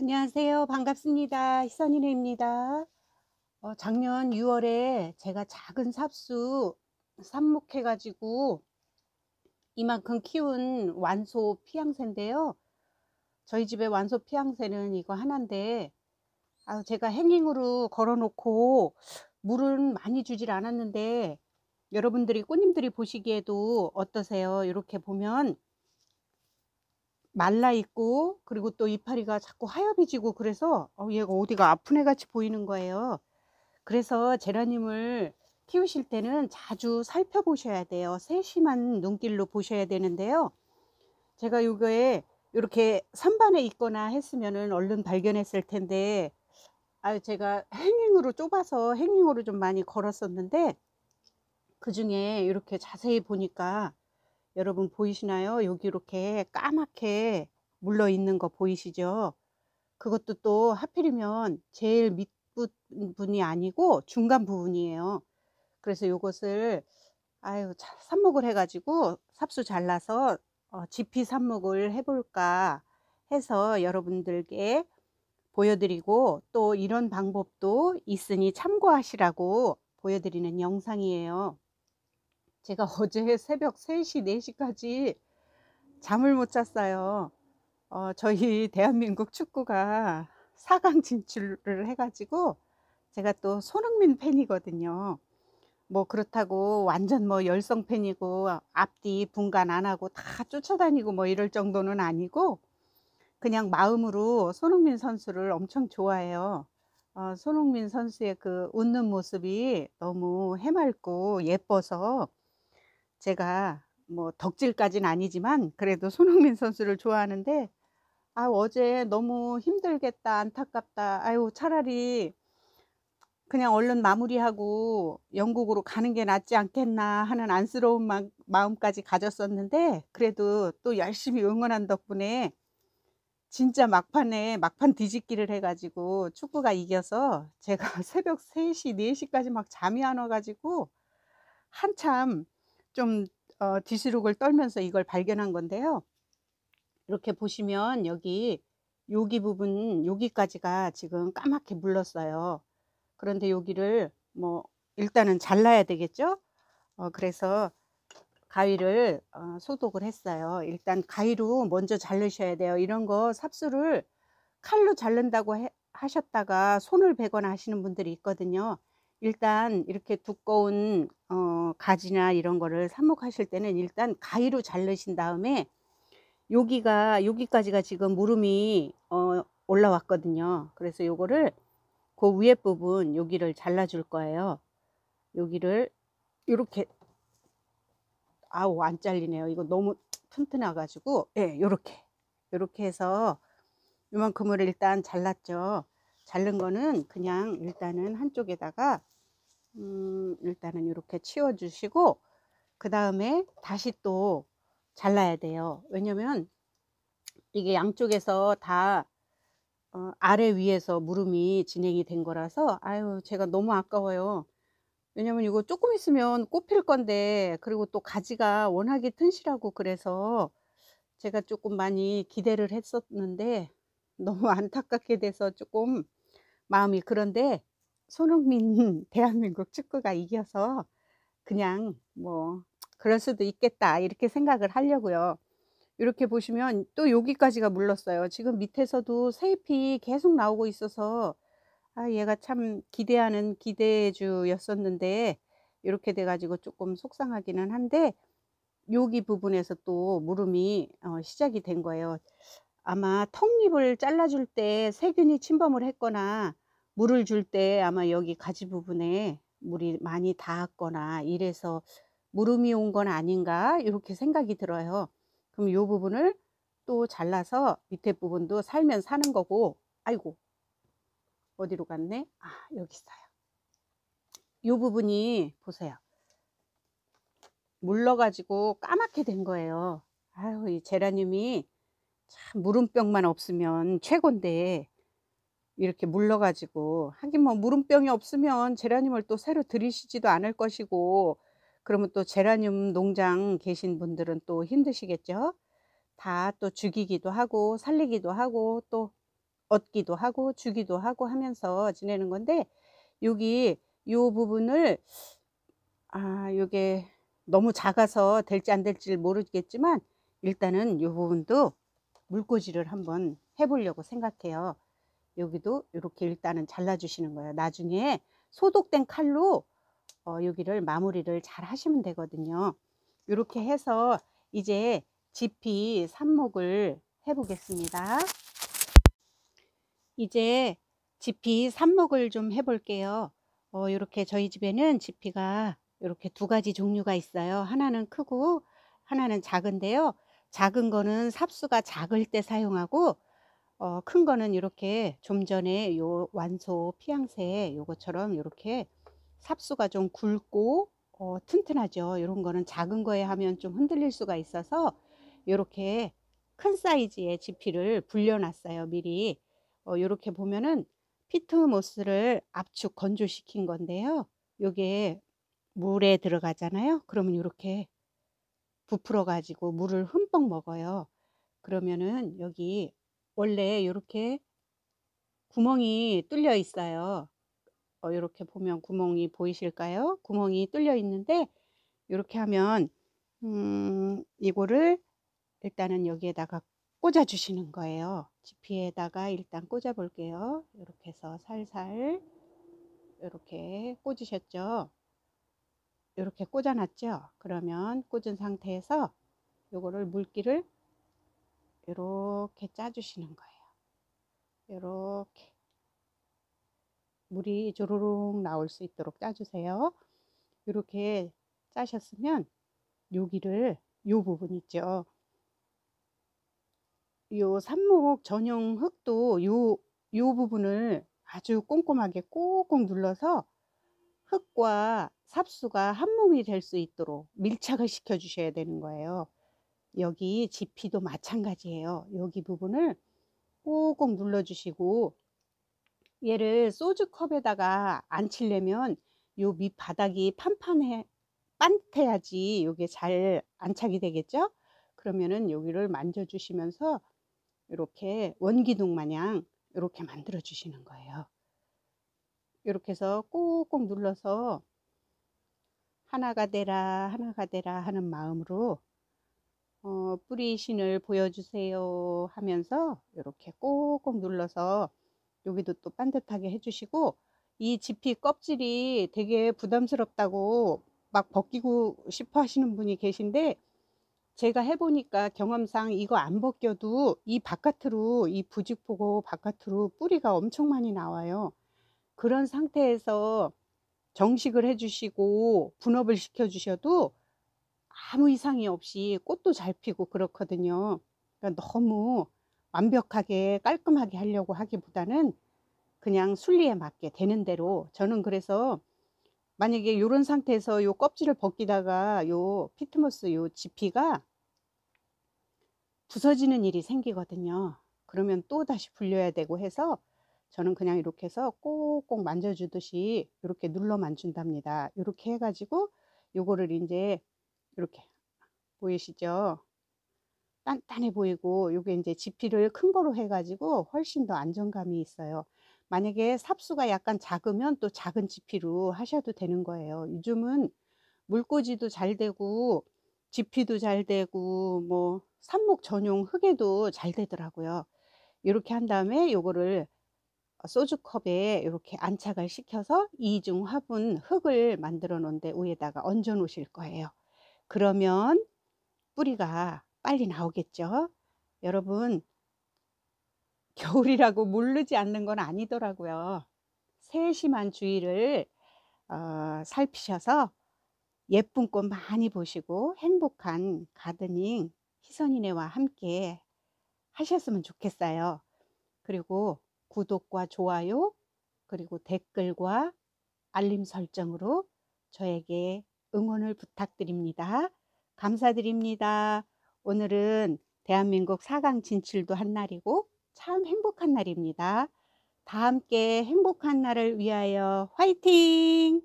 안녕하세요. 반갑습니다. 희선이네입니다. 어, 작년 6월에 제가 작은 삽수 삽목해가지고 이만큼 키운 완소 피양새인데요. 저희 집에 완소 피양새는 이거 하나인데 아, 제가 행잉으로 걸어놓고 물은 많이 주질 않았는데 여러분들이 꽃님들이 보시기에도 어떠세요? 이렇게 보면 말라 있고 그리고 또 이파리가 자꾸 하엽이지고 그래서 어, 얘가 어디가 아픈 애 같이 보이는 거예요. 그래서 제라늄을 키우실 때는 자주 살펴보셔야 돼요. 세심한 눈길로 보셔야 되는데요. 제가 요거에 이렇게 선반에 있거나 했으면 얼른 발견했을 텐데 아 제가 행잉으로 좁아서 행잉으로 좀 많이 걸었었는데 그 중에 이렇게 자세히 보니까 여러분 보이시나요? 여기 이렇게 까맣게 물러 있는 거 보이시죠? 그것도 또 하필이면 제일 밑부분이 아니고 중간 부분이에요. 그래서 이것을 아유 삽목을 해가지고 삽수 잘라서 어, 지피 삽목을 해볼까 해서 여러분들께 보여드리고 또 이런 방법도 있으니 참고하시라고 보여드리는 영상이에요. 제가 어제 새벽 3시, 4시까지 잠을 못 잤어요. 어, 저희 대한민국 축구가 4강 진출을 해가지고 제가 또 손흥민 팬이거든요. 뭐 그렇다고 완전 뭐 열성 팬이고 앞뒤 분간 안 하고 다 쫓아다니고 뭐 이럴 정도는 아니고 그냥 마음으로 손흥민 선수를 엄청 좋아해요. 어, 손흥민 선수의 그 웃는 모습이 너무 해맑고 예뻐서 제가 뭐 덕질까진 아니지만 그래도 손흥민 선수를 좋아하는데 아 어제 너무 힘들겠다 안타깝다 아유 차라리 그냥 얼른 마무리하고 영국으로 가는 게 낫지 않겠나 하는 안쓰러운 마, 마음까지 가졌었는데 그래도 또 열심히 응원한 덕분에 진짜 막판에 막판 뒤집기를 해가지고 축구가 이겨서 제가 새벽 3시, 4시까지 막 잠이 안 와가지고 한참 좀 어, 디스룩을 떨면서 이걸 발견한 건데요. 이렇게 보시면 여기 여기 부분 여기까지가 지금 까맣게 물렀어요. 그런데 여기를 뭐 일단은 잘라야 되겠죠? 어, 그래서 가위를 어, 소독을 했어요. 일단 가위로 먼저 자르셔야 돼요. 이런 거 삽수를 칼로 자른다고 해, 하셨다가 손을 베거나 하시는 분들이 있거든요. 일단 이렇게 두꺼운 어, 가지나 이런 거를 삽목하실 때는 일단 가위로 자르신 다음에 여기가 여기까지가 지금 무릎이 어, 올라왔거든요 그래서 요거를 그 위에 부분 여기를 잘라 줄 거예요 여기를 이렇게 아우 안 잘리네요 이거 너무 튼튼해 가지고 예 요렇게 요렇게 해서 요만큼을 일단 잘랐죠 자른 거는 그냥 일단은 한쪽에다가 음 일단은 이렇게 치워 주시고 그 다음에 다시 또 잘라야 돼요 왜냐면 이게 양쪽에서 다 어, 아래 위에서 물음이 진행이 된 거라서 아유 제가 너무 아까워요 왜냐면 이거 조금 있으면 꽃 필 건데 그리고 또 가지가 워낙에 튼실하고 그래서 제가 조금 많이 기대를 했었는데 너무 안타깝게 돼서 조금 마음이 그런데 손흥민 대한민국 축구가 이겨서 그냥 뭐 그럴 수도 있겠다 이렇게 생각을 하려고요. 이렇게 보시면 또 여기까지가 물렀어요. 지금 밑에서도 세잎이 계속 나오고 있어서 아 얘가 참 기대하는 기대주였었는데 이렇게 돼가지고 조금 속상하기는 한데 여기 부분에서 또 물음이 어, 시작이 된 거예요. 아마 턱잎을 잘라줄 때 세균이 침범을 했거나 물을 줄 때 아마 여기 가지 부분에 물이 많이 닿았거나 이래서 물음이온 건 아닌가 이렇게 생각이 들어요. 그럼 이 부분을 또 잘라서 밑에 부분도 살면 사는 거고 아이고 어디로 갔네? 아 여기 있어요. 이 부분이 보세요. 물러가지고 까맣게 된 거예요. 아유 이 제라늄이 참 물음병만 없으면 최곤데 이렇게 물러가지고 하긴 뭐 물음병이 없으면 제라늄을 또 새로 들이시지도 않을 것이고 그러면 또 제라늄 농장 계신 분들은 또 힘드시겠죠 다 또 죽이기도 하고 살리기도 하고 또 얻기도 하고 주기도 하고 하면서 지내는 건데 여기 요 부분을 아 요게 너무 작아서 될지 안 될지 모르겠지만 일단은 요 부분도 물꽂이를 한번 해보려고 생각해요. 여기도 이렇게 일단은 잘라주시는 거예요. 나중에 소독된 칼로 어, 여기를 마무리를 잘 하시면 되거든요. 이렇게 해서 이제 지피 삽목을 해보겠습니다. 이제 지피 삽목을 좀 해볼게요. 어, 이렇게 저희 집에는 지피가 이렇게 두 가지 종류가 있어요. 하나는 크고 하나는 작은데요. 작은 거는 삽수가 작을 때 사용하고 어, 큰 거는 이렇게 좀 전에 요 완소 피양새 요것처럼 이렇게 삽수가 좀 굵고 어, 튼튼하죠. 이런 거는 작은 거에 하면 좀 흔들릴 수가 있어서 이렇게 큰 사이즈의 지피를 불려놨어요. 미리 어, 이렇게 보면은 피트모스를 압축 건조시킨 건데요. 요게 물에 들어가잖아요. 그러면 이렇게 부풀어 가지고 물을 흠뻑 먹어요 그러면은 여기 원래 이렇게 구멍이 뚫려 있어요 어, 이렇게 보면 구멍이 보이실까요 구멍이 뚫려 있는데 이렇게 하면 음, 이거를 일단은 여기에다가 꽂아 주시는 거예요 지피에다가 일단 꽂아 볼게요 이렇게 해서 살살 이렇게 꽂으셨죠 이렇게 꽂아놨죠. 그러면 꽂은 상태에서 요거를 물기를 이렇게 짜주시는 거예요. 이렇게 물이 조르륵 나올 수 있도록 짜주세요. 이렇게 짜셨으면 요기를요 부분 있죠. 요 삽목 전용 흙도 요, 요 부분을 아주 꼼꼼하게 꾹꾹 눌러서 흙과 삽수가 한 몸이 될 수 있도록 밀착을 시켜 주셔야 되는 거예요. 여기 지피도 마찬가지예요. 여기 부분을 꾹꾹 눌러 주시고 얘를 소주 컵에다가 앉히려면 요 밑바닥이 판판해 빤해야지 요게 잘 안착이 되겠죠? 그러면은 여기를 만져 주시면서 이렇게 원기둥 마냥 이렇게 만들어 주시는 거예요. 이렇게 해서 꾹꾹 눌러서 하나가 되라 하나가 되라 하는 마음으로 어, 뿌리신을 보여주세요 하면서 이렇게 꼭꼭 눌러서 여기도 또 반듯하게 해주시고 이 지피 껍질이 되게 부담스럽다고 막 벗기고 싶어 하시는 분이 계신데 제가 해보니까 경험상 이거 안 벗겨도 이 바깥으로 이 부직포고 바깥으로 뿌리가 엄청 많이 나와요 그런 상태에서 정식을 해주시고 분업을 시켜주셔도 아무 이상이 없이 꽃도 잘 피고 그렇거든요. 그러니까 너무 완벽하게 깔끔하게 하려고 하기보다는 그냥 순리에 맞게 되는 대로 저는 그래서 만약에 이런 상태에서 요 껍질을 벗기다가 요피트머스요 지피가 부서지는 일이 생기거든요. 그러면 또 다시 불려야 되고 해서 저는 그냥 이렇게 해서 꼭꼭 만져주듯이 이렇게 눌러 만준답니다. 이렇게 해가지고 요거를 이제 이렇게 보이시죠? 단단해 보이고 요게 이제 지피를 큰 거로 해가지고 훨씬 더 안정감이 있어요. 만약에 삽수가 약간 작으면 또 작은 지피로 하셔도 되는 거예요. 요즘은 물꽂이도 잘 되고 지피도 잘 되고 뭐 삽목 전용 흙에도 잘 되더라고요. 이렇게 한 다음에 요거를 어, 소주컵에 이렇게 안착을 시켜서 이중 화분 흙을 만들어 놓은데 위에다가 얹어 놓으실 거예요. 그러면 뿌리가 빨리 나오겠죠. 여러분 겨울이라고 모르지 않는 건 아니더라고요. 세심한 주의를 어, 살피셔서 예쁜 꽃 많이 보시고 행복한 가드닝 희선이네와 함께 하셨으면 좋겠어요. 그리고 구독과 좋아요, 그리고 댓글과 알림 설정으로 저에게 응원을 부탁드립니다. 감사드립니다. 오늘은 대한민국 4강 진출도 한 날이고 참 행복한 날입니다. 다 함께 행복한 날을 위하여 화이팅!